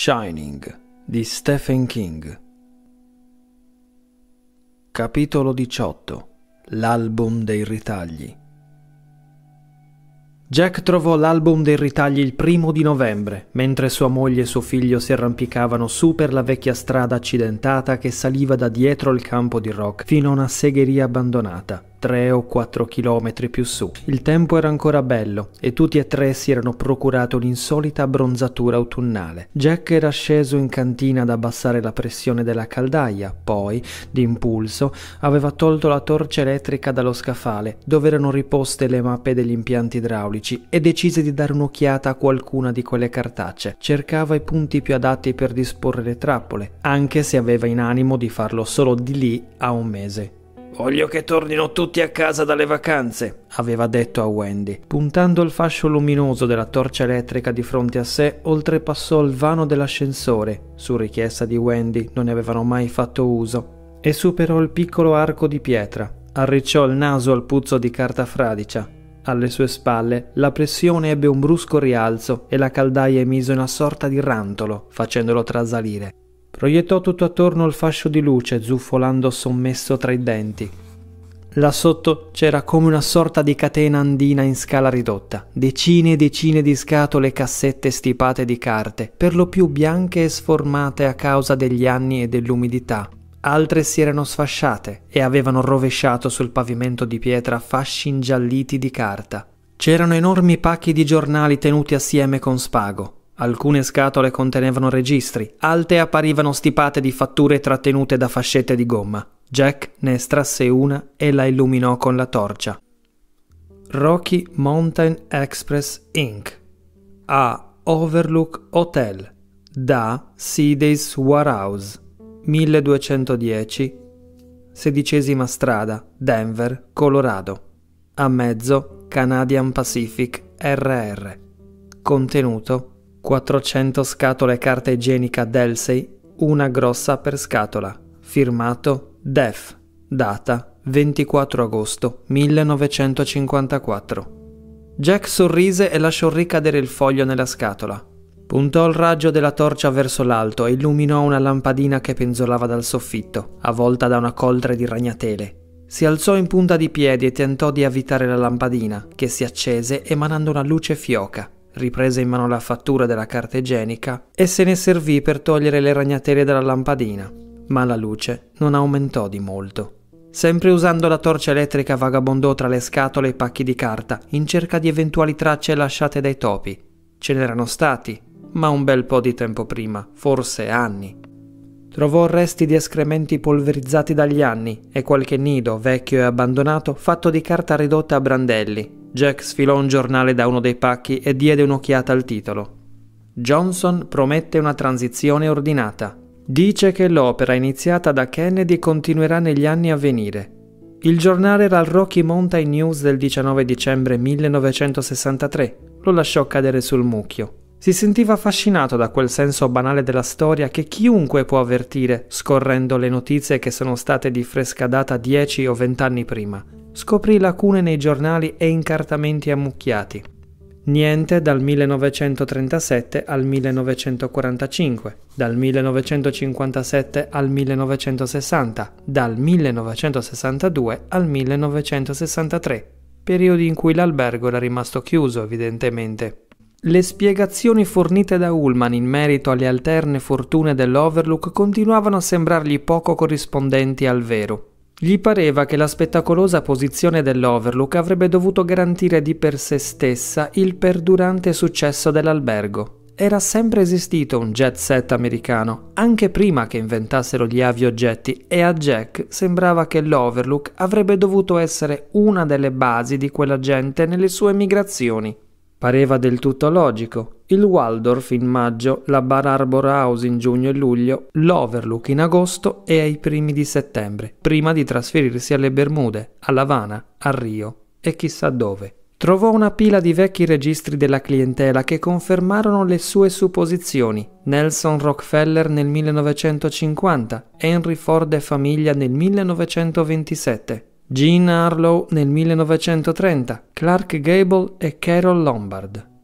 Shining di Stephen King Capitolo 18 L'album dei ritagli Jack trovò l'album dei ritagli il primo di novembre, mentre sua moglie e suo figlio si arrampicavano su per la vecchia strada accidentata che saliva da dietro il campo di rock fino a una segheria abbandonata. 3 o 4 chilometri più su. Il tempo era ancora bello e tutti e tre si erano procurato l'insolita abbronzatura autunnale. Jack era sceso in cantina ad abbassare la pressione della caldaia, poi, d'impulso, aveva tolto la torcia elettrica dallo scaffale, dove erano riposte le mappe degli impianti idraulici, e decise di dare un'occhiata a qualcuna di quelle cartacce. Cercava i punti più adatti per disporre le trappole, anche se aveva in animo di farlo solo di lì a un mese. Voglio che tornino tutti a casa dalle vacanze, aveva detto a Wendy. Puntando il fascio luminoso della torcia elettrica di fronte a sé, oltrepassò il vano dell'ascensore, su richiesta di Wendy non ne avevano mai fatto uso, e superò il piccolo arco di pietra. Arricciò il naso al puzzo di carta fradicia. Alle sue spalle la pressione ebbe un brusco rialzo e la caldaia emise una sorta di rantolo, facendolo trasalire. Proiettò tutto attorno il fascio di luce, zuffolando sommesso tra i denti. Là sotto c'era come una sorta di catena andina in scala ridotta, decine e decine di scatole e cassette stipate di carte, per lo più bianche e sformate a causa degli anni e dell'umidità. Altre si erano sfasciate e avevano rovesciato sul pavimento di pietra fasci ingialliti di carta. C'erano enormi pacchi di giornali tenuti assieme con spago, Alcune scatole contenevano registri, altre apparivano stipate di fatture trattenute da fascette di gomma. Jack ne estrasse una e la illuminò con la torcia. Rocky Mountain Express Inc. A Overlook Hotel da Seedays Warehouse 1210 16 strada, Denver, Colorado. A mezzo Canadian Pacific RR. Contenuto 400 scatole carta igienica Delsey, una grossa per scatola. Firmato Def. Data 24 agosto 1954. Jack sorrise e lasciò ricadere il foglio nella scatola. Puntò il raggio della torcia verso l'alto e illuminò una lampadina che penzolava dal soffitto, avvolta da una coltre di ragnatele. Si alzò in punta di piedi e tentò di avvitare la lampadina, che si accese emanando una luce fioca riprese in mano la fattura della carta igienica e se ne servì per togliere le ragnatele dalla lampadina, ma la luce non aumentò di molto. Sempre usando la torcia elettrica vagabondò tra le scatole e i pacchi di carta in cerca di eventuali tracce lasciate dai topi. Ce n'erano stati, ma un bel po' di tempo prima, forse anni. Trovò resti di escrementi polverizzati dagli anni e qualche nido vecchio e abbandonato fatto di carta ridotta a brandelli, Jack sfilò un giornale da uno dei pacchi e diede un'occhiata al titolo. Johnson promette una transizione ordinata. Dice che l'opera iniziata da Kennedy continuerà negli anni a venire. Il giornale era il Rocky Mountain News del 19 dicembre 1963. Lo lasciò cadere sul mucchio. Si sentiva affascinato da quel senso banale della storia che chiunque può avvertire scorrendo le notizie che sono state di fresca data dieci o vent'anni prima scoprì lacune nei giornali e incartamenti ammucchiati. Niente dal 1937 al 1945, dal 1957 al 1960, dal 1962 al 1963, periodi in cui l'albergo era rimasto chiuso evidentemente. Le spiegazioni fornite da Ullman in merito alle alterne fortune dell'Overlook continuavano a sembrargli poco corrispondenti al vero. Gli pareva che la spettacolosa posizione dell'Overlook avrebbe dovuto garantire di per sé stessa il perdurante successo dell'albergo. Era sempre esistito un jet set americano, anche prima che inventassero gli aviogetti, e a Jack sembrava che l'Overlook avrebbe dovuto essere una delle basi di quella gente nelle sue migrazioni. Pareva del tutto logico, il Waldorf in maggio, la Bar Harbor House in giugno e luglio, l'Overlook in agosto e ai primi di settembre, prima di trasferirsi alle Bermude, a Lavana, a Rio e chissà dove. Trovò una pila di vecchi registri della clientela che confermarono le sue supposizioni. Nelson Rockefeller nel 1950, Henry Ford e famiglia nel 1927. Gene Harlow nel 1930, Clark Gable e Carol Lombard.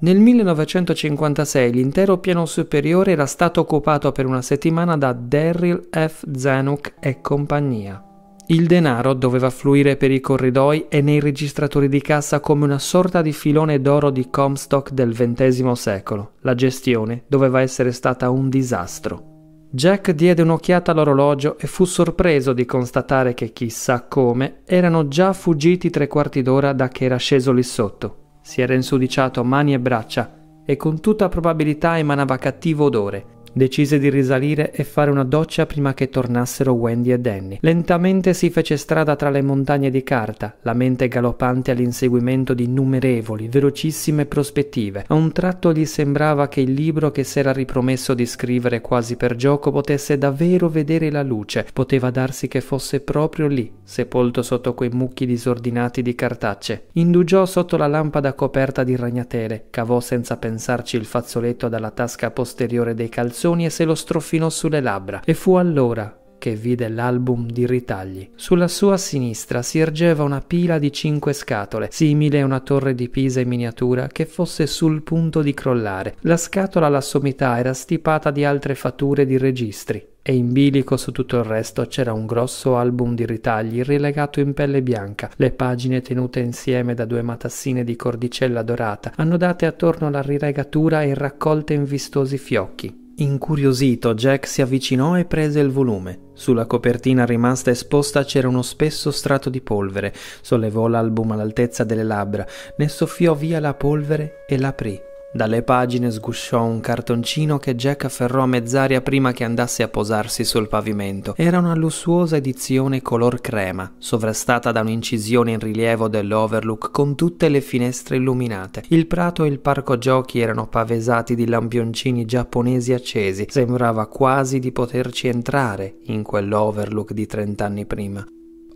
Nel 1956 l'intero piano superiore era stato occupato per una settimana da Darryl F. Zanuck e compagnia. Il denaro doveva fluire per i corridoi e nei registratori di cassa come una sorta di filone d'oro di Comstock del XX secolo. La gestione doveva essere stata un disastro. Jack diede un'occhiata all'orologio e fu sorpreso di constatare che chissà come erano già fuggiti tre quarti d'ora da che era sceso lì sotto si era insudiciato mani e braccia e con tutta probabilità emanava cattivo odore, Decise di risalire e fare una doccia prima che tornassero Wendy e Danny. Lentamente si fece strada tra le montagne di carta, la mente galoppante all'inseguimento di innumerevoli, velocissime prospettive. A un tratto gli sembrava che il libro che s'era ripromesso di scrivere quasi per gioco potesse davvero vedere la luce. Poteva darsi che fosse proprio lì, sepolto sotto quei mucchi disordinati di cartacce. Indugiò sotto la lampada coperta di ragnatele, cavò senza pensarci il fazzoletto dalla tasca posteriore dei calzoni canzoni e se lo strofinò sulle labbra, e fu allora che vide l'album di ritagli. Sulla sua sinistra si ergeva una pila di cinque scatole, simile a una torre di Pisa in miniatura che fosse sul punto di crollare. La scatola alla sommità era stipata di altre fatture di registri e in bilico su tutto il resto c'era un grosso album di ritagli rilegato in pelle bianca, le pagine tenute insieme da due matassine di cordicella dorata, annodate attorno alla rilegatura e raccolte in vistosi fiocchi. Incuriosito, Jack si avvicinò e prese il volume. Sulla copertina rimasta esposta c'era uno spesso strato di polvere. Sollevò l'album all'altezza delle labbra, ne soffiò via la polvere e l'aprì. Dalle pagine sgusciò un cartoncino che Jack afferrò a mezz'aria prima che andasse a posarsi sul pavimento. Era una lussuosa edizione color crema, sovrastata da un'incisione in rilievo dell'overlook con tutte le finestre illuminate. Il prato e il parco giochi erano pavesati di lampioncini giapponesi accesi. Sembrava quasi di poterci entrare in quell'overlook di trent'anni prima.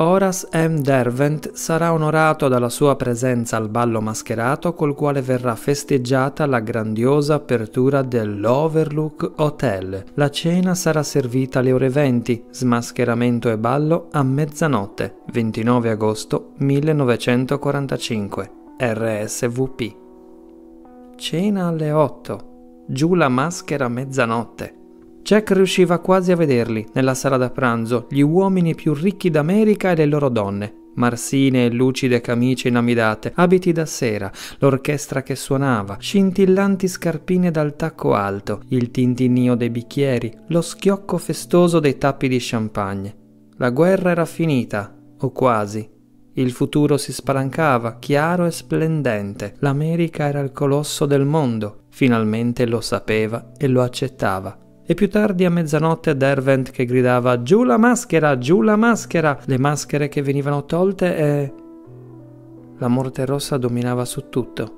Horace M. Dervent sarà onorato dalla sua presenza al ballo mascherato col quale verrà festeggiata la grandiosa apertura dell'Overlook Hotel. La cena sarà servita alle ore 20, smascheramento e ballo a mezzanotte, 29 agosto 1945, RSVP. Cena alle 8. Giù la maschera a mezzanotte. Jack riusciva quasi a vederli, nella sala da pranzo, gli uomini più ricchi d'America e le loro donne, Marsine e lucide camicie inamidate, abiti da sera, l'orchestra che suonava, scintillanti scarpine dal tacco alto, il tintinnio dei bicchieri, lo schiocco festoso dei tappi di champagne. La guerra era finita, o quasi. Il futuro si spalancava, chiaro e splendente. L'America era il colosso del mondo. Finalmente lo sapeva e lo accettava. E più tardi a mezzanotte Dervent che gridava Giù la maschera, giù la maschera! Le maschere che venivano tolte e... La morte rossa dominava su tutto.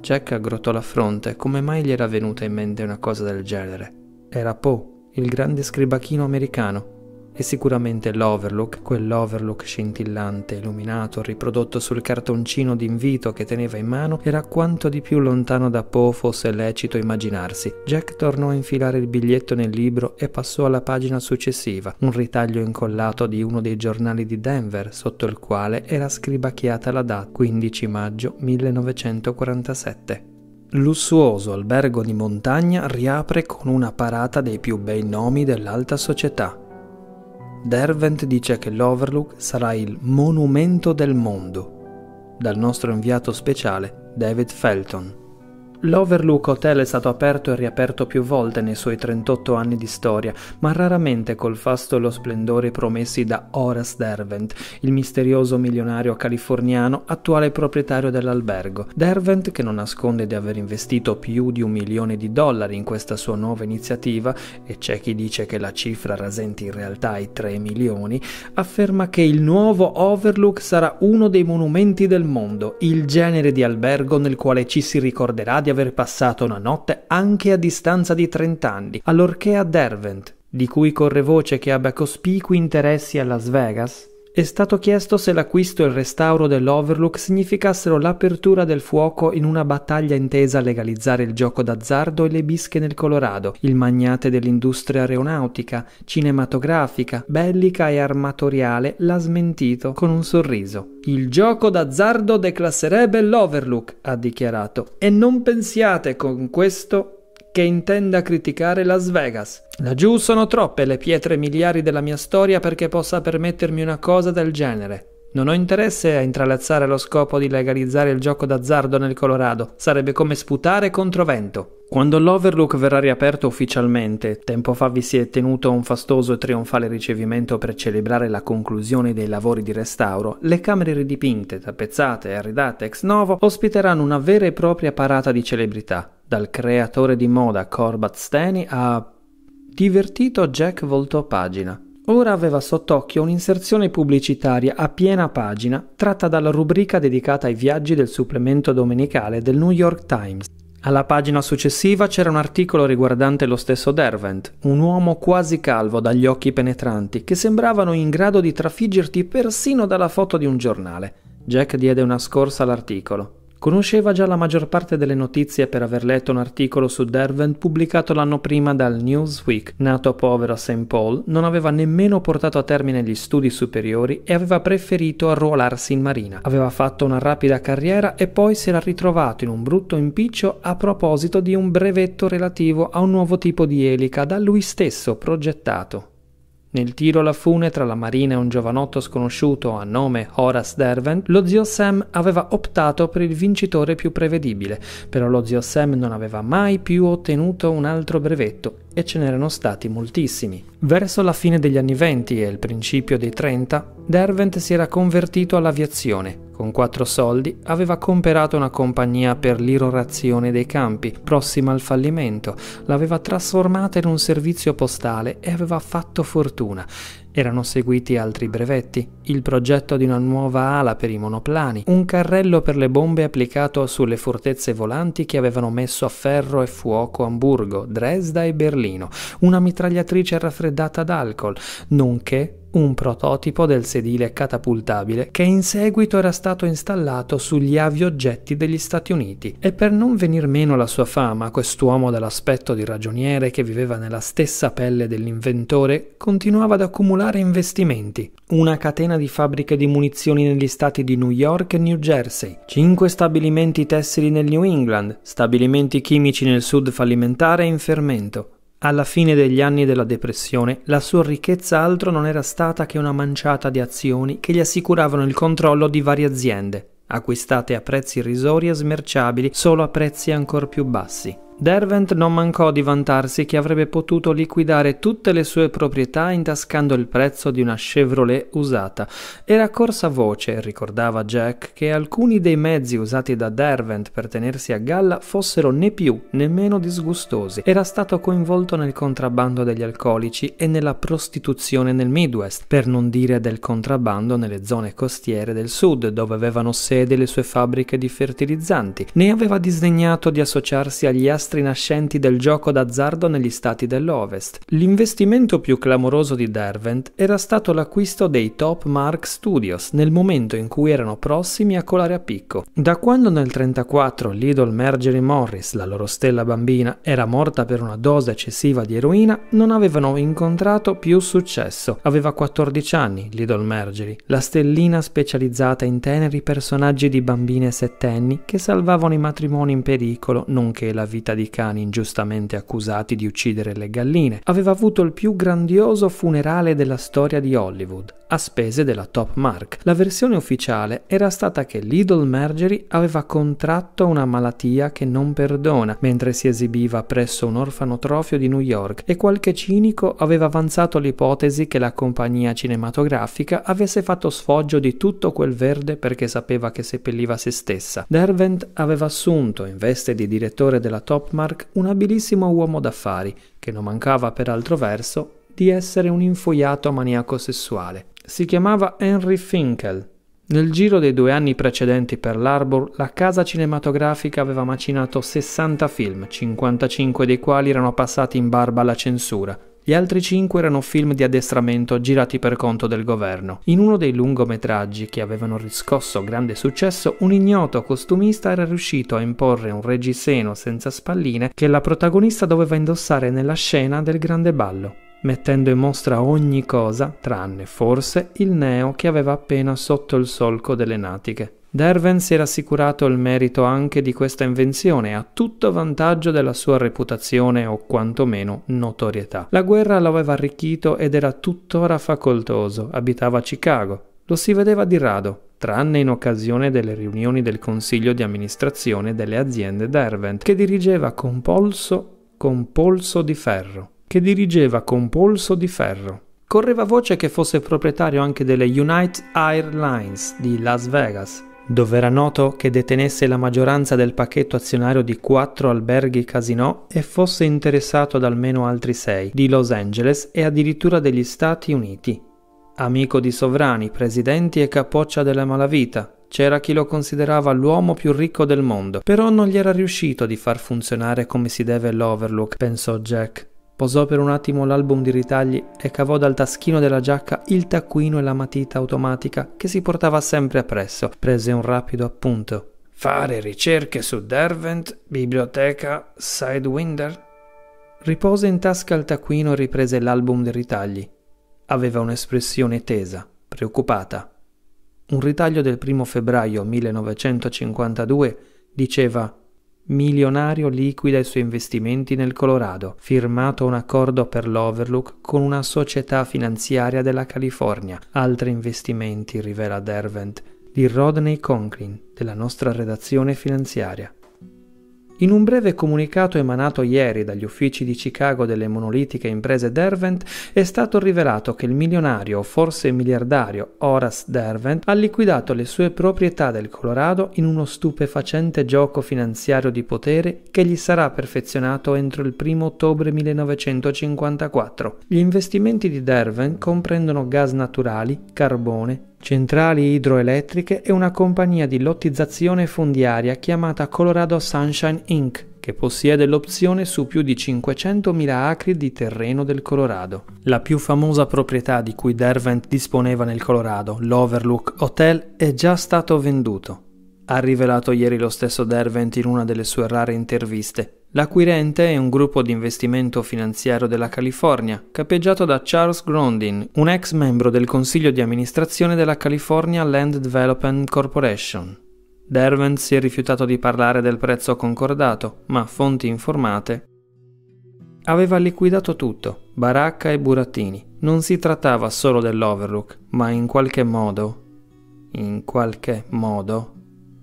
Jack aggrottò la fronte, come mai gli era venuta in mente una cosa del genere? Era Poe, il grande scribachino americano, e sicuramente l'overlook, quell'overlook scintillante, illuminato, riprodotto sul cartoncino d'invito che teneva in mano, era quanto di più lontano da Poe fosse lecito immaginarsi. Jack tornò a infilare il biglietto nel libro e passò alla pagina successiva, un ritaglio incollato di uno dei giornali di Denver, sotto il quale era scribacchiata la data 15 maggio 1947. Lussuoso albergo di montagna riapre con una parata dei più bei nomi dell'alta società, Dervent dice che l'Overlook sarà il monumento del mondo, dal nostro inviato speciale David Felton. L'Overlook Hotel è stato aperto e riaperto più volte nei suoi 38 anni di storia, ma raramente col fasto e lo splendore promessi da Horace Dervent, il misterioso milionario californiano attuale proprietario dell'albergo. Dervent, che non nasconde di aver investito più di un milione di dollari in questa sua nuova iniziativa, e c'è chi dice che la cifra rasenti in realtà i 3 milioni, afferma che il nuovo Overlook sarà uno dei monumenti del mondo, il genere di albergo nel quale ci si ricorderà di aver aver passato una notte anche a distanza di trent'anni, allorché a Derwent, di cui corre voce che abbia cospicui interessi a Las Vegas? È stato chiesto se l'acquisto e il restauro dell'Overlook significassero l'apertura del fuoco in una battaglia intesa a legalizzare il gioco d'azzardo e le bische nel Colorado. Il magnate dell'industria aeronautica, cinematografica, bellica e armatoriale l'ha smentito con un sorriso. Il gioco d'azzardo declasserebbe l'Overlook, ha dichiarato, e non pensiate con questo che intenda criticare Las Vegas. Laggiù sono troppe le pietre miliari della mia storia perché possa permettermi una cosa del genere. Non ho interesse a intralazzare lo scopo di legalizzare il gioco d'azzardo nel Colorado, sarebbe come sputare contro vento. Quando l'Overlook verrà riaperto ufficialmente, tempo fa vi si è tenuto un fastoso e trionfale ricevimento per celebrare la conclusione dei lavori di restauro, le camere ridipinte, tappezzate e arredate ex novo ospiteranno una vera e propria parata di celebrità dal creatore di moda Corbat Steny ha divertito Jack voltò pagina. Ora aveva sott'occhio un'inserzione pubblicitaria a piena pagina tratta dalla rubrica dedicata ai viaggi del supplemento domenicale del New York Times. Alla pagina successiva c'era un articolo riguardante lo stesso Derwent, un uomo quasi calvo dagli occhi penetranti che sembravano in grado di trafiggerti persino dalla foto di un giornale. Jack diede una scorsa all'articolo. Conosceva già la maggior parte delle notizie per aver letto un articolo su Derwent pubblicato l'anno prima dal Newsweek. Nato povero a St. Paul, non aveva nemmeno portato a termine gli studi superiori e aveva preferito arruolarsi in marina. Aveva fatto una rapida carriera e poi si era ritrovato in un brutto impiccio a proposito di un brevetto relativo a un nuovo tipo di elica da lui stesso progettato. Nel tiro alla fune tra la Marina e un giovanotto sconosciuto a nome Horace Dervent, lo zio Sam aveva optato per il vincitore più prevedibile, però lo zio Sam non aveva mai più ottenuto un altro brevetto e ce n'erano stati moltissimi. Verso la fine degli anni 20 e il principio dei 30, Dervent si era convertito all'aviazione con quattro soldi aveva comperato una compagnia per l'irrorazione dei campi, prossima al fallimento, l'aveva trasformata in un servizio postale e aveva fatto fortuna. Erano seguiti altri brevetti, il progetto di una nuova ala per i monoplani, un carrello per le bombe applicato sulle fortezze volanti che avevano messo a ferro e fuoco Amburgo, Dresda e Berlino, una mitragliatrice raffreddata ad alcol, nonché un prototipo del sedile catapultabile che in seguito era stato installato sugli aviogetti degli Stati Uniti. E per non venir meno la sua fama, quest'uomo dall'aspetto di ragioniere che viveva nella stessa pelle dell'inventore continuava ad accumulare investimenti. Una catena di fabbriche di munizioni negli stati di New York e New Jersey, cinque stabilimenti tessili nel New England, stabilimenti chimici nel sud fallimentare e in fermento, alla fine degli anni della depressione, la sua ricchezza altro non era stata che una manciata di azioni che gli assicuravano il controllo di varie aziende, acquistate a prezzi irrisori e smerciabili solo a prezzi ancor più bassi. Dervent non mancò di vantarsi che avrebbe potuto liquidare tutte le sue proprietà intascando il prezzo di una Chevrolet usata. Era corsa voce, ricordava Jack, che alcuni dei mezzi usati da Dervent per tenersi a galla fossero né più né meno disgustosi. Era stato coinvolto nel contrabbando degli alcolici e nella prostituzione nel Midwest, per non dire del contrabbando nelle zone costiere del sud, dove avevano sede le sue fabbriche di fertilizzanti. Ne aveva disdegnato di associarsi agli pilastri nascenti del gioco d'azzardo negli stati dell'Ovest. L'investimento più clamoroso di Derwent era stato l'acquisto dei Top Mark Studios nel momento in cui erano prossimi a colare a picco. Da quando nel 1934 l'idol Marjorie Morris, la loro stella bambina, era morta per una dose eccessiva di eroina, non avevano incontrato più successo. Aveva 14 anni, l'idol Marjorie, la stellina specializzata in teneri personaggi di bambine settenni che salvavano i matrimoni in pericolo, nonché la vita di cani ingiustamente accusati di uccidere le galline, aveva avuto il più grandioso funerale della storia di Hollywood, a spese della Top Mark. La versione ufficiale era stata che Lidl Margery aveva contratto una malattia che non perdona mentre si esibiva presso un orfanotrofio di New York e qualche cinico aveva avanzato l'ipotesi che la compagnia cinematografica avesse fatto sfoggio di tutto quel verde perché sapeva che seppelliva se stessa. Dervent aveva assunto, in veste di direttore della Top Gottmark un abilissimo uomo d'affari, che non mancava per altro verso di essere un infoiato maniaco sessuale. Si chiamava Henry Finkel. Nel giro dei due anni precedenti per l'Arbor, la casa cinematografica aveva macinato 60 film, 55 dei quali erano passati in barba alla censura, gli altri cinque erano film di addestramento girati per conto del governo. In uno dei lungometraggi che avevano riscosso grande successo, un ignoto costumista era riuscito a imporre un reggiseno senza spalline che la protagonista doveva indossare nella scena del grande ballo mettendo in mostra ogni cosa, tranne forse il neo che aveva appena sotto il solco delle natiche. Derven si era assicurato il merito anche di questa invenzione, a tutto vantaggio della sua reputazione o quantomeno notorietà. La guerra lo aveva arricchito ed era tuttora facoltoso, abitava a Chicago, lo si vedeva di rado, tranne in occasione delle riunioni del consiglio di amministrazione delle aziende Dervent, che dirigeva con polso, con polso di ferro, che dirigeva con polso di ferro. Correva voce che fosse proprietario anche delle United Airlines di Las Vegas, dove era noto che detenesse la maggioranza del pacchetto azionario di quattro alberghi casinò e fosse interessato ad almeno altri sei, di Los Angeles e addirittura degli Stati Uniti. Amico di sovrani, presidenti e capoccia della malavita, c'era chi lo considerava l'uomo più ricco del mondo, però non gli era riuscito di far funzionare come si deve l'Overlook, pensò Jack. Posò per un attimo l'album di ritagli e cavò dal taschino della giacca il taccuino e la matita automatica che si portava sempre appresso. Prese un rapido appunto. Fare ricerche su Derwent, biblioteca Sidewinder. Ripose in tasca il taccuino e riprese l'album dei ritagli. Aveva un'espressione tesa, preoccupata. Un ritaglio del primo febbraio 1952 diceva milionario liquida i suoi investimenti nel Colorado, firmato un accordo per l'Overlook con una società finanziaria della California. Altri investimenti, rivela Dervent, di Rodney Conklin, della nostra redazione finanziaria. In un breve comunicato emanato ieri dagli uffici di Chicago delle monolitiche imprese Derwent è stato rivelato che il milionario, forse miliardario, Horace Derwent ha liquidato le sue proprietà del Colorado in uno stupefacente gioco finanziario di potere che gli sarà perfezionato entro il 1 ottobre 1954. Gli investimenti di Derwent comprendono gas naturali, carbone, centrali idroelettriche e una compagnia di lottizzazione fondiaria chiamata Colorado Sunshine Inc., che possiede l'opzione su più di 500.000 acri di terreno del Colorado. La più famosa proprietà di cui Derwent disponeva nel Colorado, l'Overlook Hotel, è già stato venduto. Ha rivelato ieri lo stesso Derwent in una delle sue rare interviste, L'acquirente è un gruppo di investimento finanziario della California, capeggiato da Charles Grondin, un ex membro del consiglio di amministrazione della California Land Development Corporation. Derwent si è rifiutato di parlare del prezzo concordato, ma fonti informate aveva liquidato tutto, baracca e burattini. Non si trattava solo dell'Overlook, ma in qualche modo, in qualche modo,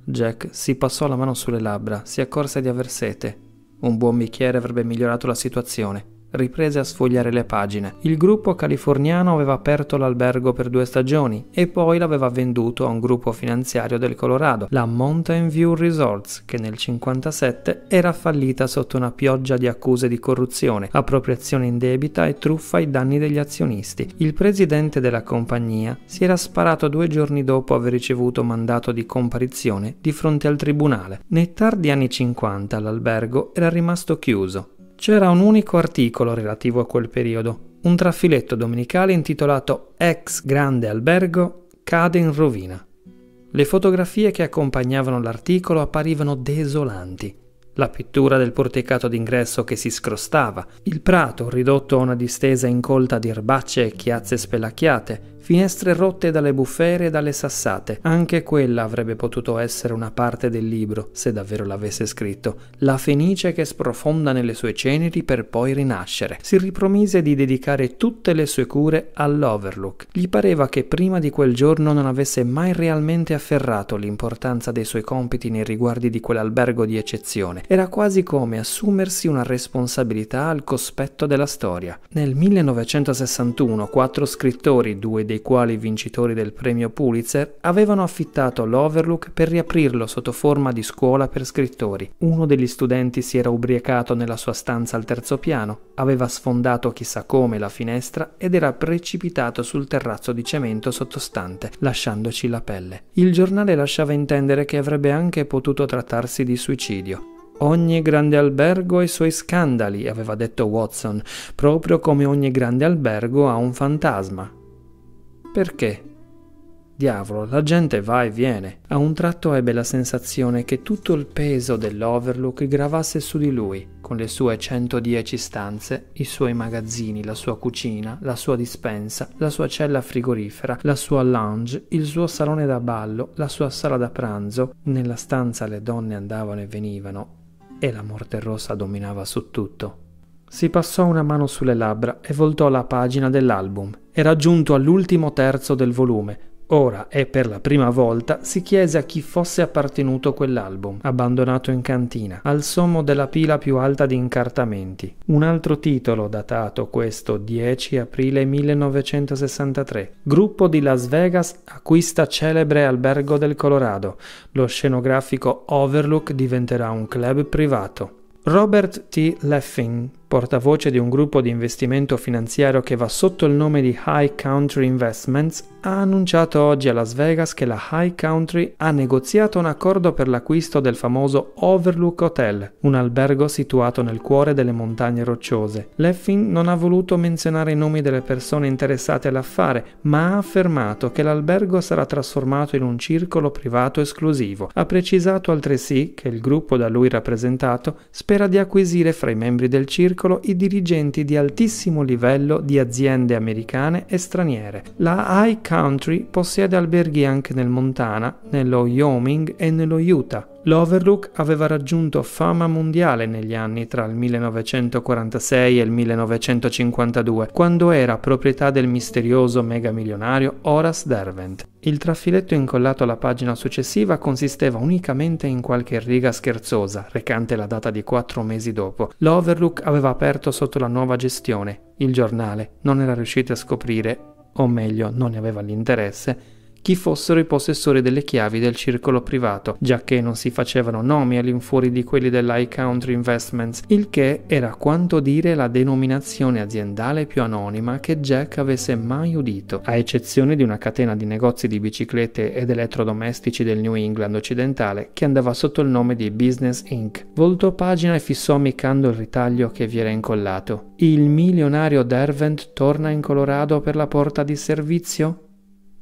Jack si passò la mano sulle labbra, si accorse di aver sete un buon bicchiere avrebbe migliorato la situazione riprese a sfogliare le pagine. Il gruppo californiano aveva aperto l'albergo per due stagioni e poi l'aveva venduto a un gruppo finanziario del Colorado, la Mountain View Resorts, che nel 1957 era fallita sotto una pioggia di accuse di corruzione, appropriazione indebita e truffa ai danni degli azionisti. Il presidente della compagnia si era sparato due giorni dopo aver ricevuto mandato di comparizione di fronte al tribunale. Nei tardi anni 50 l'albergo era rimasto chiuso c'era un unico articolo relativo a quel periodo, un trafiletto domenicale intitolato Ex grande albergo cade in rovina. Le fotografie che accompagnavano l'articolo apparivano desolanti. La pittura del porticato d'ingresso che si scrostava, il prato ridotto a una distesa incolta di erbacce e chiazze spelacchiate, Finestre rotte dalle bufere e dalle sassate. Anche quella avrebbe potuto essere una parte del libro, se davvero l'avesse scritto. La fenice che sprofonda nelle sue ceneri per poi rinascere. Si ripromise di dedicare tutte le sue cure all'Overlook. Gli pareva che prima di quel giorno non avesse mai realmente afferrato l'importanza dei suoi compiti nei riguardi di quell'albergo di eccezione. Era quasi come assumersi una responsabilità al cospetto della storia. Nel 1961 quattro scrittori, due dei dei quali vincitori del premio Pulitzer, avevano affittato l'Overlook per riaprirlo sotto forma di scuola per scrittori. Uno degli studenti si era ubriacato nella sua stanza al terzo piano, aveva sfondato chissà come la finestra ed era precipitato sul terrazzo di cemento sottostante, lasciandoci la pelle. Il giornale lasciava intendere che avrebbe anche potuto trattarsi di suicidio. Ogni grande albergo ha i suoi scandali, aveva detto Watson, proprio come ogni grande albergo ha un fantasma. Perché? Diavolo, la gente va e viene. A un tratto ebbe la sensazione che tutto il peso dell'overlook gravasse su di lui, con le sue 110 stanze, i suoi magazzini, la sua cucina, la sua dispensa, la sua cella frigorifera, la sua lounge, il suo salone da ballo, la sua sala da pranzo. Nella stanza le donne andavano e venivano e la morte rossa dominava su tutto. Si passò una mano sulle labbra e voltò la pagina dell'album. Era giunto all'ultimo terzo del volume. Ora e per la prima volta si chiese a chi fosse appartenuto quell'album, abbandonato in cantina, al sommo della pila più alta di incartamenti. Un altro titolo, datato questo 10 aprile 1963. Gruppo di Las Vegas acquista celebre albergo del Colorado. Lo scenografico Overlook diventerà un club privato. Robert T. Leffing portavoce di un gruppo di investimento finanziario che va sotto il nome di High Country Investments, ha annunciato oggi a Las Vegas che la High Country ha negoziato un accordo per l'acquisto del famoso Overlook Hotel, un albergo situato nel cuore delle montagne rocciose. Leffin non ha voluto menzionare i nomi delle persone interessate all'affare, ma ha affermato che l'albergo sarà trasformato in un circolo privato esclusivo. Ha precisato altresì che il gruppo da lui rappresentato spera di acquisire fra i membri del circolo circolo i dirigenti di altissimo livello di aziende americane e straniere. La High Country possiede alberghi anche nel Montana, nello Wyoming e nello Utah L'Overlook aveva raggiunto fama mondiale negli anni tra il 1946 e il 1952, quando era proprietà del misterioso megamilionario Horace Derwent. Il trafiletto incollato alla pagina successiva consisteva unicamente in qualche riga scherzosa, recante la data di quattro mesi dopo. L'Overlook aveva aperto sotto la nuova gestione. Il giornale non era riuscito a scoprire, o meglio non ne aveva l'interesse, chi fossero i possessori delle chiavi del circolo privato, giacché non si facevano nomi all'infuori di quelli dell'High Country Investments, il che era quanto dire la denominazione aziendale più anonima che Jack avesse mai udito, a eccezione di una catena di negozi di biciclette ed elettrodomestici del New England occidentale che andava sotto il nome di Business Inc. Voltò pagina e fissò ammiccando il ritaglio che vi era incollato. Il milionario Dervent torna in Colorado per la porta di servizio?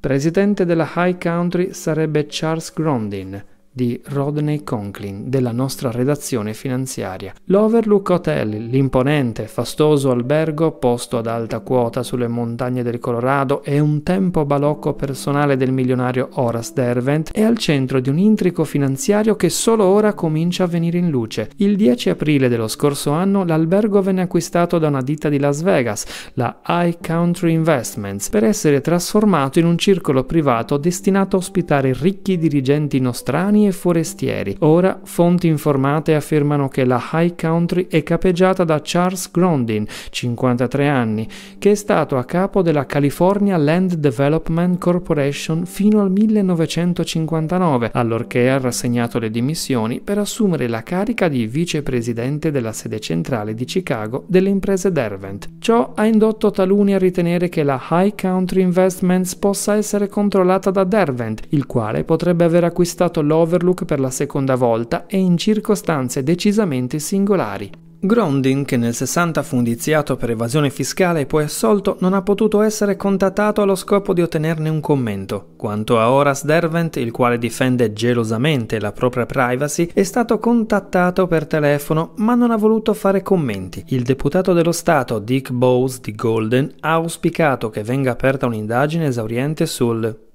Presidente della High Country sarebbe Charles Grondin, di Rodney Conklin della nostra redazione finanziaria. L'Overlook Hotel, l'imponente, fastoso albergo posto ad alta quota sulle montagne del Colorado e un tempo balocco personale del milionario Horace Dervent, è al centro di un intrico finanziario che solo ora comincia a venire in luce. Il 10 aprile dello scorso anno l'albergo venne acquistato da una ditta di Las Vegas, la High Country Investments, per essere trasformato in un circolo privato destinato a ospitare ricchi dirigenti nostrani urbani e forestieri. Ora fonti informate affermano che la High Country è capeggiata da Charles Grondin, 53 anni, che è stato a capo della California Land Development Corporation fino al 1959, allorché ha rassegnato le dimissioni per assumere la carica di vicepresidente della sede centrale di Chicago delle imprese Derwent. Ciò ha indotto taluni a ritenere che la High Country Investments possa essere controllata da Derwent, il quale potrebbe aver acquistato l'Ove Overlook per la seconda volta e in circostanze decisamente singolari. Grondin, che nel 60 fu indiziato per evasione fiscale e poi assolto, non ha potuto essere contattato allo scopo di ottenerne un commento. Quanto a Horace Dervent, il quale difende gelosamente la propria privacy, è stato contattato per telefono ma non ha voluto fare commenti. Il deputato dello Stato Dick Bowes di Golden ha auspicato che venga aperta un'indagine esauriente sul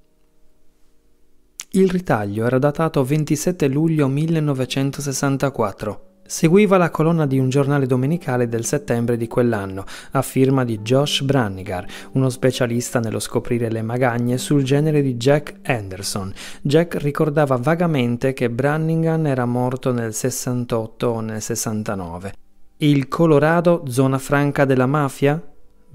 il ritaglio era datato 27 luglio 1964. Seguiva la colonna di un giornale domenicale del settembre di quell'anno, a firma di Josh Brannigar, uno specialista nello scoprire le magagne sul genere di Jack Anderson. Jack ricordava vagamente che Brannigan era morto nel 68 o nel 69. Il Colorado, zona franca della mafia?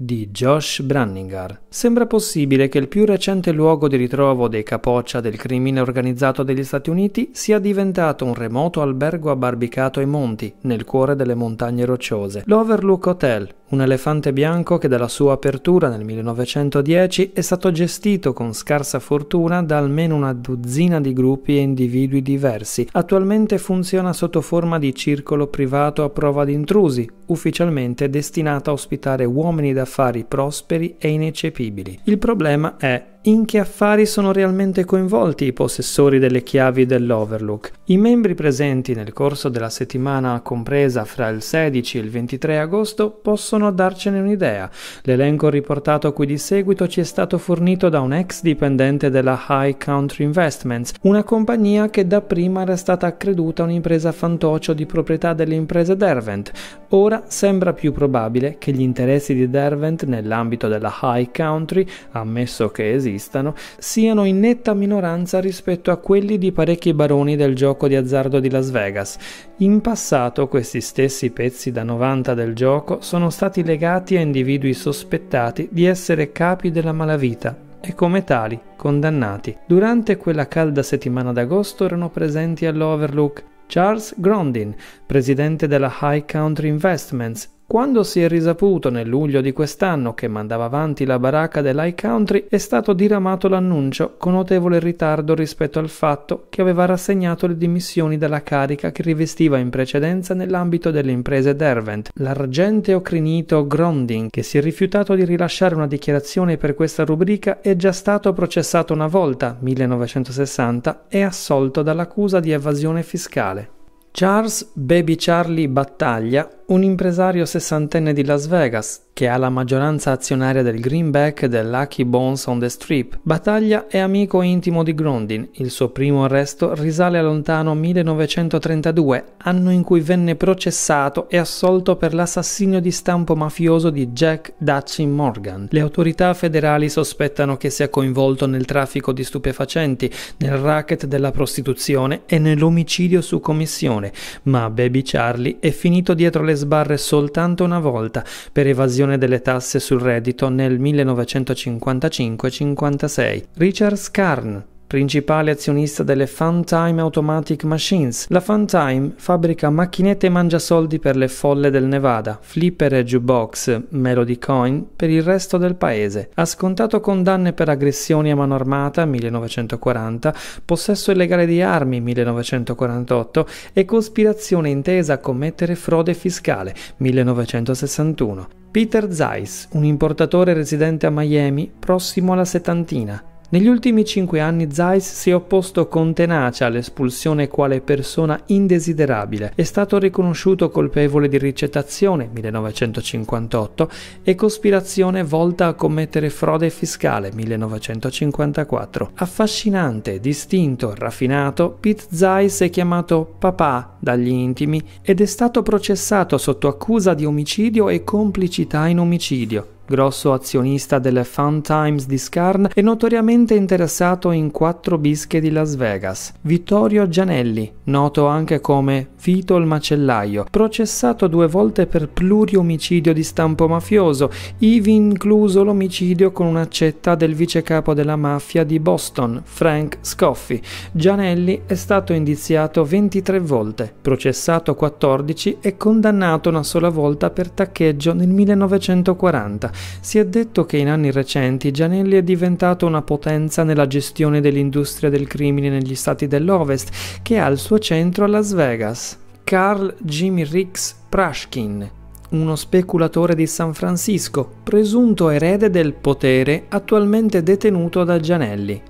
di Josh Branningar. Sembra possibile che il più recente luogo di ritrovo dei capoccia del crimine organizzato degli Stati Uniti sia diventato un remoto albergo abbarbicato ai monti, nel cuore delle montagne rocciose, l'Overlook Hotel, un elefante bianco che dalla sua apertura nel 1910 è stato gestito con scarsa fortuna da almeno una dozzina di gruppi e individui diversi. Attualmente funziona sotto forma di circolo privato a prova di intrusi, ufficialmente destinata a ospitare uomini d'affari prosperi e ineccepibili. Il problema è in che affari sono realmente coinvolti i possessori delle chiavi dell'Overlook. I membri presenti nel corso della settimana compresa fra il 16 e il 23 agosto possono darcene un'idea. L'elenco riportato qui di seguito ci è stato fornito da un ex dipendente della High Country Investments, una compagnia che dapprima era stata accreduta un'impresa fantoccio di proprietà delle imprese Derwent. Ora sembra più probabile che gli interessi di Derwent nell'ambito della High Country, ammesso che esista, esistano, siano in netta minoranza rispetto a quelli di parecchi baroni del gioco di azzardo di Las Vegas. In passato questi stessi pezzi da 90 del gioco sono stati legati a individui sospettati di essere capi della malavita e come tali condannati. Durante quella calda settimana d'agosto erano presenti all'Overlook Charles Grondin, presidente della High Country Investments, quando si è risaputo nel luglio di quest'anno che mandava avanti la baracca dell'High Country, è stato diramato l'annuncio con notevole ritardo rispetto al fatto che aveva rassegnato le dimissioni dalla carica che rivestiva in precedenza nell'ambito delle imprese Derwent, l'argenteo crinito Gronding, che si è rifiutato di rilasciare una dichiarazione per questa rubrica, è già stato processato una volta, 1960, e assolto dall'accusa di evasione fiscale. Charles Baby Charlie Battaglia un impresario sessantenne di Las Vegas, che ha la maggioranza azionaria del Greenback e del Lucky Bones on the Strip. Battaglia è amico intimo di Grondin. Il suo primo arresto risale a lontano 1932, anno in cui venne processato e assolto per l'assassinio di stampo mafioso di Jack Dutchin Morgan. Le autorità federali sospettano che sia coinvolto nel traffico di stupefacenti, nel racket della prostituzione e nell'omicidio su commissione, ma Baby Charlie è finito dietro le sbarre soltanto una volta per evasione delle tasse sul reddito nel 1955-56. Richard Scarn, principale azionista delle Funtime Automatic Machines. La Funtime fabbrica macchinette e mangia soldi per le folle del Nevada, flipper e jukebox, melody coin per il resto del paese. Ha scontato condanne per aggressioni a mano armata 1940, possesso illegale di armi 1948 e cospirazione intesa a commettere frode fiscale 1961. Peter Zeiss, un importatore residente a Miami, prossimo alla settantina, negli ultimi cinque anni Zeiss si è opposto con tenacia all'espulsione quale persona indesiderabile. È stato riconosciuto colpevole di ricettazione 1958 e cospirazione volta a commettere frode fiscale 1954. Affascinante, distinto, raffinato, Pete Zeiss è chiamato papà dagli intimi ed è stato processato sotto accusa di omicidio e complicità in omicidio grosso azionista del Fun Times di Scarn e notoriamente interessato in quattro bische di Las Vegas. Vittorio Gianelli, noto anche come Vito il Macellaio, processato due volte per pluriomicidio di stampo mafioso, ivi incluso l'omicidio con un'accetta del vicecapo della mafia di Boston, Frank Scoffi. Gianelli è stato indiziato 23 volte, processato 14 e condannato una sola volta per taccheggio nel 1940. Si è detto che in anni recenti Gianelli è diventato una potenza nella gestione dell'industria del crimine negli stati dell'Ovest, che ha il suo centro a Las Vegas. Carl Jimmy Ricks Prashkin, uno speculatore di San Francisco, presunto erede del potere attualmente detenuto da Gianelli.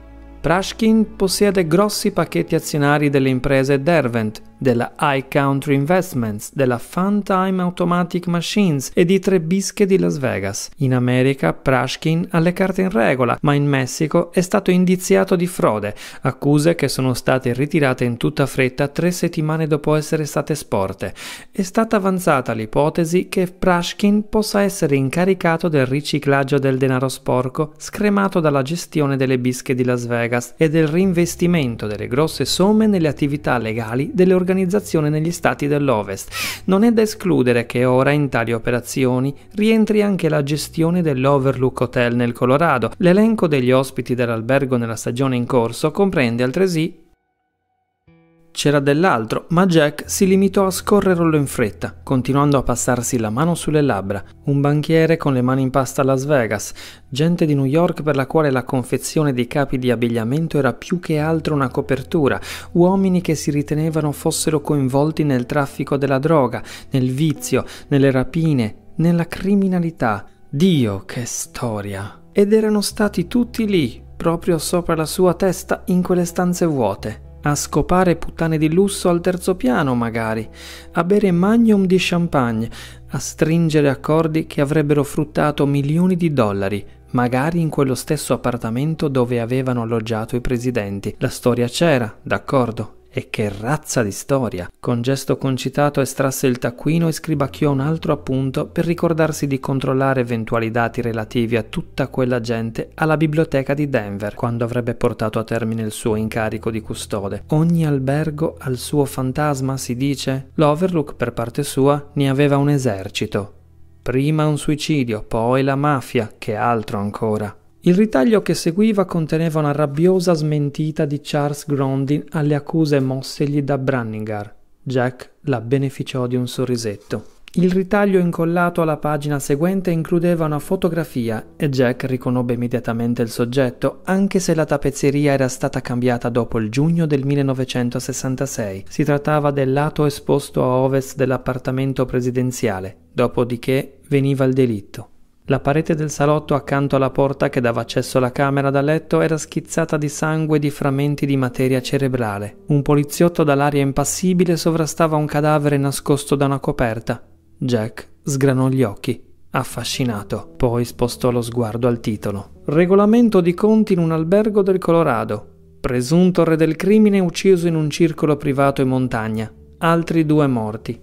Prashkin possiede grossi pacchetti azionari delle imprese Derwent, della High Country Investments, della Funtime Automatic Machines e di Tre Bische di Las Vegas. In America Prashkin ha le carte in regola, ma in Messico è stato indiziato di frode, accuse che sono state ritirate in tutta fretta tre settimane dopo essere state sporte. È stata avanzata l'ipotesi che Prashkin possa essere incaricato del riciclaggio del denaro sporco scremato dalla gestione delle bische di Las Vegas e del reinvestimento delle grosse somme nelle attività legali delle organizzazioni organizzazione negli stati dell'Ovest. Non è da escludere che ora in tali operazioni rientri anche la gestione dell'Overlook Hotel nel Colorado. L'elenco degli ospiti dell'albergo nella stagione in corso comprende altresì c'era dell'altro, ma Jack si limitò a scorrerlo in fretta, continuando a passarsi la mano sulle labbra. Un banchiere con le mani in pasta a Las Vegas, gente di New York per la quale la confezione dei capi di abbigliamento era più che altro una copertura, uomini che si ritenevano fossero coinvolti nel traffico della droga, nel vizio, nelle rapine, nella criminalità. Dio, che storia! Ed erano stati tutti lì, proprio sopra la sua testa, in quelle stanze vuote a scopare puttane di lusso al terzo piano magari, a bere magnum di champagne, a stringere accordi che avrebbero fruttato milioni di dollari, magari in quello stesso appartamento dove avevano alloggiato i presidenti. La storia c'era, d'accordo, e che razza di storia! Con gesto concitato estrasse il taccuino e scribacchiò un altro appunto per ricordarsi di controllare eventuali dati relativi a tutta quella gente alla biblioteca di Denver quando avrebbe portato a termine il suo incarico di custode. Ogni albergo ha il suo fantasma, si dice? L'Overlook, per parte sua, ne aveva un esercito. Prima un suicidio, poi la mafia, che altro ancora. Il ritaglio che seguiva conteneva una rabbiosa smentita di Charles Grondin alle accuse mossegli da Branningar. Jack la beneficiò di un sorrisetto. Il ritaglio incollato alla pagina seguente includeva una fotografia e Jack riconobbe immediatamente il soggetto, anche se la tappezzeria era stata cambiata dopo il giugno del 1966. Si trattava del lato esposto a ovest dell'appartamento presidenziale, dopodiché veniva il delitto. La parete del salotto accanto alla porta che dava accesso alla camera da letto era schizzata di sangue e di frammenti di materia cerebrale. Un poliziotto dall'aria impassibile sovrastava un cadavere nascosto da una coperta. Jack sgranò gli occhi affascinato. Poi spostò lo sguardo al titolo. Regolamento di conti in un albergo del Colorado. Presunto re del crimine ucciso in un circolo privato in montagna. Altri due morti.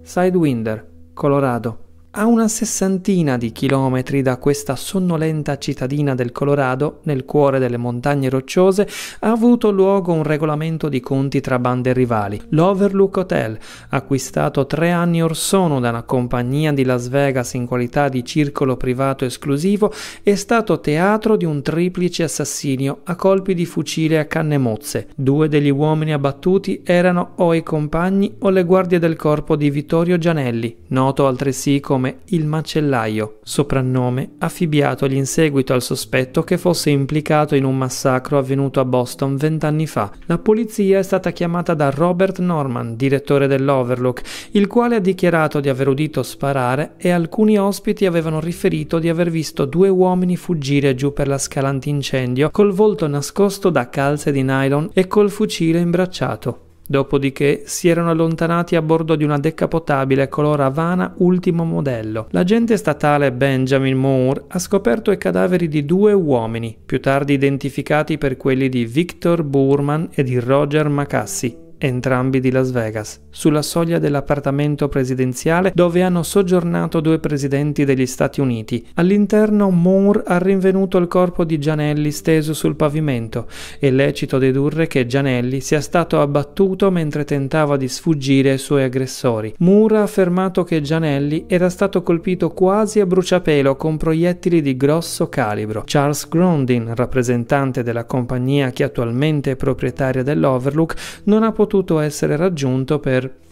Sidewinder, Colorado, a una sessantina di chilometri da questa sonnolenta cittadina del Colorado, nel cuore delle montagne rocciose, ha avuto luogo un regolamento di conti tra bande rivali. L'Overlook Hotel, acquistato tre anni or sono da una compagnia di Las Vegas in qualità di circolo privato esclusivo, è stato teatro di un triplice assassinio a colpi di fucile a canne mozze. Due degli uomini abbattuti erano o i compagni o le guardie del corpo di Vittorio Gianelli, noto altresì come come il macellaio, soprannome affibbiatogli in seguito al sospetto che fosse implicato in un massacro avvenuto a Boston vent'anni fa. La polizia è stata chiamata da Robert Norman, direttore dell'Overlook, il quale ha dichiarato di aver udito sparare e alcuni ospiti avevano riferito di aver visto due uomini fuggire giù per la scala antincendio col volto nascosto da calze di nylon e col fucile imbracciato. Dopodiché si erano allontanati a bordo di una decapotabile color Havana ultimo modello. L'agente statale Benjamin Moore ha scoperto i cadaveri di due uomini, più tardi identificati per quelli di Victor Burman e di Roger Macassi, entrambi di Las Vegas, sulla soglia dell'appartamento presidenziale dove hanno soggiornato due presidenti degli Stati Uniti. All'interno Moore ha rinvenuto il corpo di Gianelli steso sul pavimento. È lecito dedurre che Gianelli sia stato abbattuto mentre tentava di sfuggire ai suoi aggressori. Moore ha affermato che Gianelli era stato colpito quasi a bruciapelo con proiettili di grosso calibro. Charles Grondin, rappresentante della compagnia che attualmente è proprietaria dell'Overlook, non ha potuto potuto essere raggiunto per...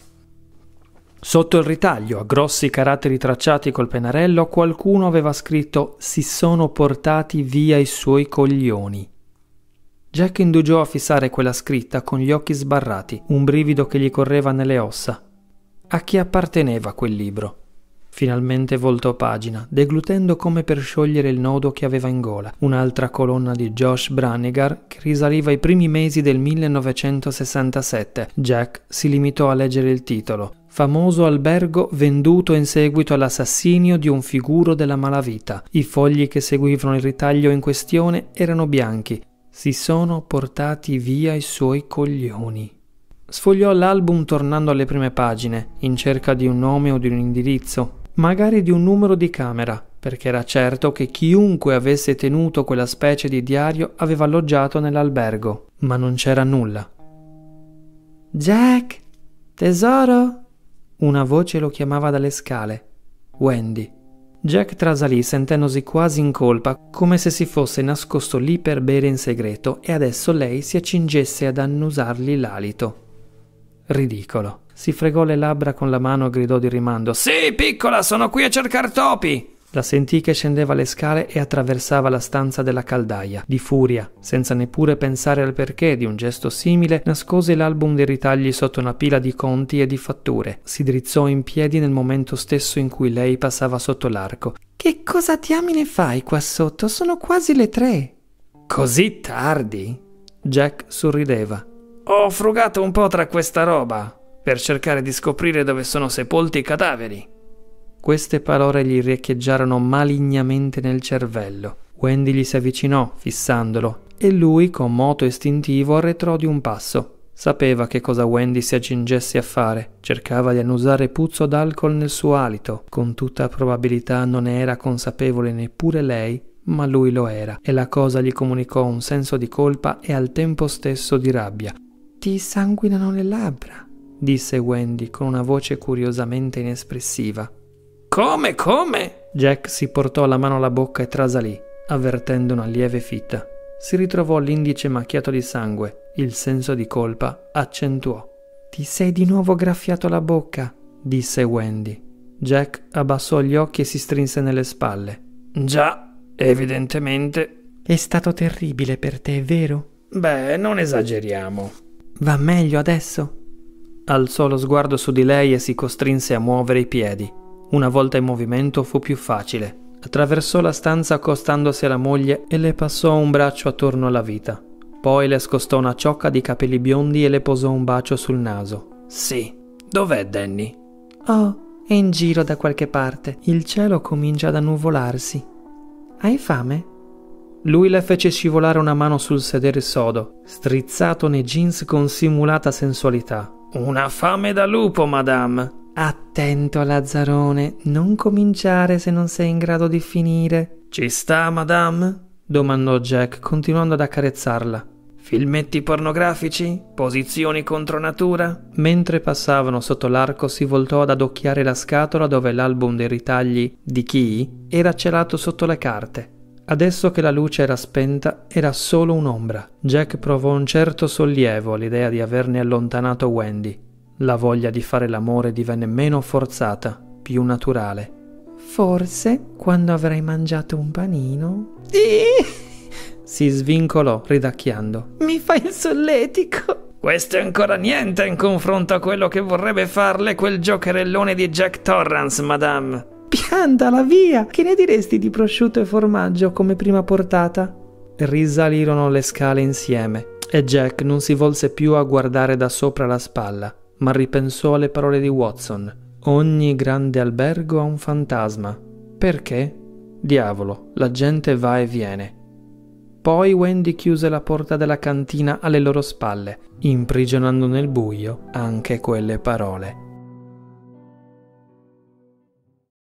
Sotto il ritaglio, a grossi caratteri tracciati col pennarello, qualcuno aveva scritto Si sono portati via i suoi coglioni. Jack indugiò a fissare quella scritta con gli occhi sbarrati, un brivido che gli correva nelle ossa. A chi apparteneva quel libro? Finalmente voltò pagina, deglutendo come per sciogliere il nodo che aveva in gola, un'altra colonna di Josh Branigar che risaliva ai primi mesi del 1967. Jack si limitò a leggere il titolo, famoso albergo venduto in seguito all'assassinio di un figuro della malavita. I fogli che seguivano il ritaglio in questione erano bianchi. Si sono portati via i suoi coglioni. Sfogliò l'album tornando alle prime pagine, in cerca di un nome o di un indirizzo magari di un numero di camera, perché era certo che chiunque avesse tenuto quella specie di diario aveva alloggiato nell'albergo, ma non c'era nulla. Jack, tesoro? Una voce lo chiamava dalle scale. Wendy. Jack trasalì sentendosi quasi in colpa, come se si fosse nascosto lì per bere in segreto e adesso lei si accingesse ad annusargli l'alito. Ridicolo. Si fregò le labbra con la mano e gridò di rimando: Sì, piccola, sono qui a cercare topi! La sentì che scendeva le scale e attraversava la stanza della caldaia, di furia, senza neppure pensare al perché di un gesto simile, nascose l'album dei ritagli sotto una pila di conti e di fatture. Si drizzò in piedi nel momento stesso in cui lei passava sotto l'arco. Che cosa diamine fai qua sotto? Sono quasi le tre. Così tardi? Jack sorrideva. Ho frugato un po' tra questa roba per cercare di scoprire dove sono sepolti i cadaveri. Queste parole gli riecheggiarono malignamente nel cervello. Wendy gli si avvicinò, fissandolo, e lui, con moto istintivo, arretrò di un passo. Sapeva che cosa Wendy si accingesse a fare, cercava di annusare puzzo d'alcol nel suo alito. Con tutta probabilità non ne era consapevole neppure lei, ma lui lo era, e la cosa gli comunicò un senso di colpa e al tempo stesso di rabbia, ti sanguinano le labbra, disse Wendy con una voce curiosamente inespressiva. Come, come? Jack si portò la mano alla bocca e trasalì, avvertendo una lieve fitta. Si ritrovò l'indice macchiato di sangue, il senso di colpa accentuò. Ti sei di nuovo graffiato la bocca, disse Wendy. Jack abbassò gli occhi e si strinse nelle spalle. Già, evidentemente. È stato terribile per te, è vero? Beh, non esageriamo. Va meglio adesso? Alzò lo sguardo su di lei e si costrinse a muovere i piedi. Una volta in movimento fu più facile. Attraversò la stanza accostandosi alla moglie e le passò un braccio attorno alla vita. Poi le scostò una ciocca di capelli biondi e le posò un bacio sul naso. Sì, dov'è Danny? Oh, è in giro da qualche parte. Il cielo comincia ad annuvolarsi. Hai fame? Lui le fece scivolare una mano sul sedere sodo, strizzato nei jeans con simulata sensualità. Una fame da lupo, madame! Attento, Lazzarone, non cominciare se non sei in grado di finire. Ci sta, madame? domandò Jack, continuando ad accarezzarla. Filmetti pornografici? Posizioni contro natura? Mentre passavano sotto l'arco si voltò ad adocchiare la scatola dove l'album dei ritagli di Key era celato sotto le carte. Adesso che la luce era spenta, era solo un'ombra. Jack provò un certo sollievo all'idea di averne allontanato Wendy. La voglia di fare l'amore divenne meno forzata, più naturale. Forse, quando avrai mangiato un panino... si svincolò, ridacchiando. Mi fai il solletico! Questo è ancora niente in confronto a quello che vorrebbe farle quel giocherellone di Jack Torrance, madame. Piantala via! Che ne diresti di prosciutto e formaggio come prima portata? Risalirono le scale insieme e Jack non si volse più a guardare da sopra la spalla, ma ripensò alle parole di Watson. Ogni grande albergo ha un fantasma. Perché? Diavolo, la gente va e viene. Poi Wendy chiuse la porta della cantina alle loro spalle, imprigionando nel buio anche quelle parole.